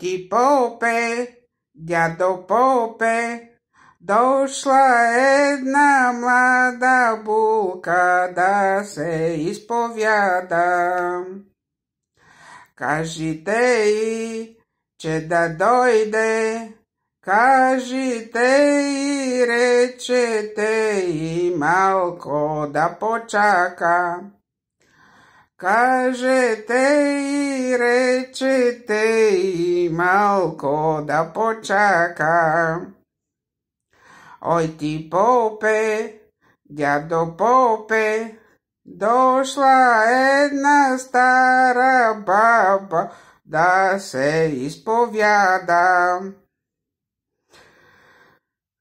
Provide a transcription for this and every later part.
ti pope, djado pope, došla jedna mlada buka da se ispovjada. Kažite i će da dojde, kažite i rečete i malko da počaka. Kažete i te i malko da počaka. Oj ti pope, djado pope, došla jedna stara baba da se ispovjada.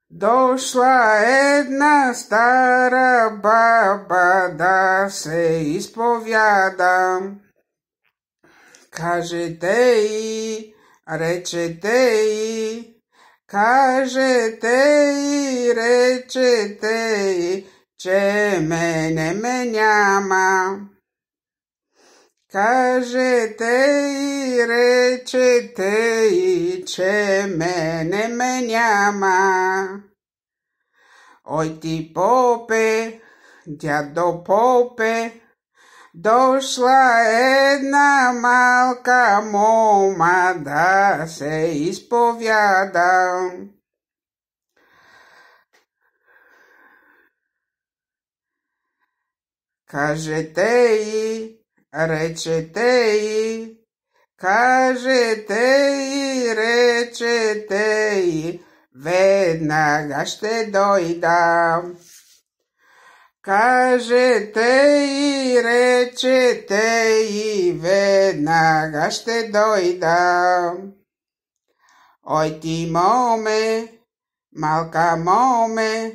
Došla jedna stara baba da se ispovjada. Kažete i, rečete i, kažete i, rečete i, če mene menjama. Kažete i, rečete че мене ме няма. Ой ти попе, дядо попе, дошла една малка мома да се изповяда. Кажете и, речете и, te i te i vedna ga šte dojda. te i te i vedna ga šte dojda. Oj ti mome, malka mome,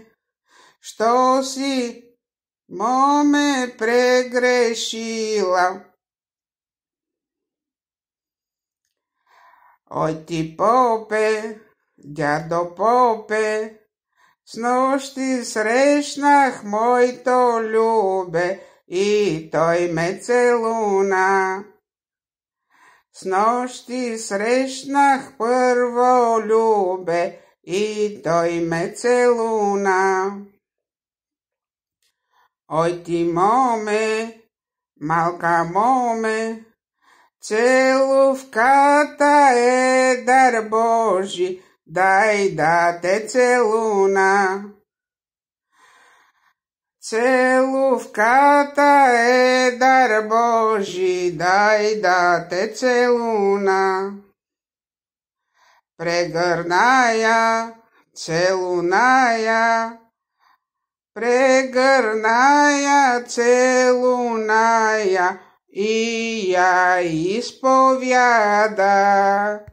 što si mome pregrešila? Оти Попе, дядо Попе, с нощи срещнах моето любе и той ме целуна. С нощи срещнах първо любе и той ме целуна. Ой ти моме, малка моме, целувката е свет дар Божий, дай да те целуна. Целувката е дар Божий, дай да целуна. Прегърная, целуная, прегърная, целуная, и я изповяда.